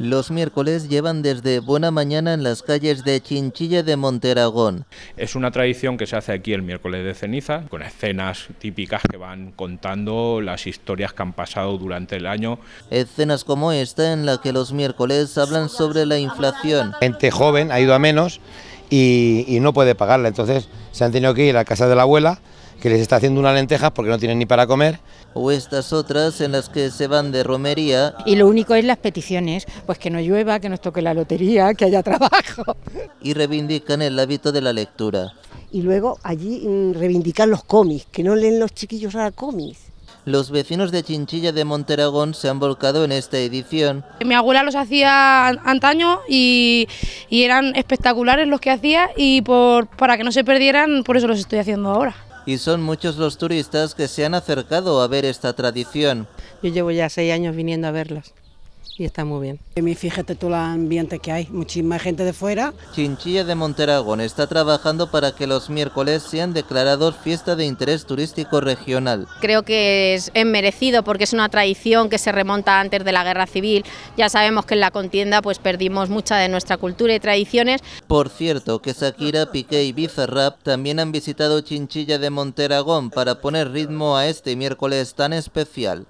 Los miércoles llevan desde buena mañana en las calles de Chinchilla de Monteragón. Es una tradición que se hace aquí el miércoles de ceniza, con escenas típicas que van contando las historias que han pasado durante el año. Escenas como esta en la que los miércoles hablan sobre la inflación. Gente joven ha ido a menos y, no puede pagarla. Entonces se han tenido que ir a casa de la abuela que les está haciendo unas lentejas porque no tienen ni para comer. O estas otras en las que se van de romería. Y lo único es las peticiones, pues que no llueva, que nos toque la lotería, que haya trabajo. Y reivindican el hábito de la lectura. Y luego allí mm, reivindican los cómics, que no leen los chiquillos a cómics los vecinos de Chinchilla de Monteragón se han volcado en esta edición. Mi abuela los hacía antaño y, eran espectaculares los que hacía y por, para que no se perdieran, por eso los estoy haciendo ahora. Y son muchos los turistas que se han acercado a ver esta tradición. Yo llevo ya seis años viniendo a verlas y está muy bien. Y me fíjate tú el ambiente que hay, muchísima gente de fuera. Chinchilla de Monteragón está trabajando para que los miércoles sean declarados fiesta de interés turístico regional. Creo que es merecido porque es una tradición que se remonta antes de la guerra civil. Ya sabemos que en la contienda pues perdimos mucha de nuestra cultura y tradiciones. Por cierto, que Shakira, Piqué y Bizarrap también han visitado Chinchilla de Monteragón para poner ritmo a este miércoles tan especial.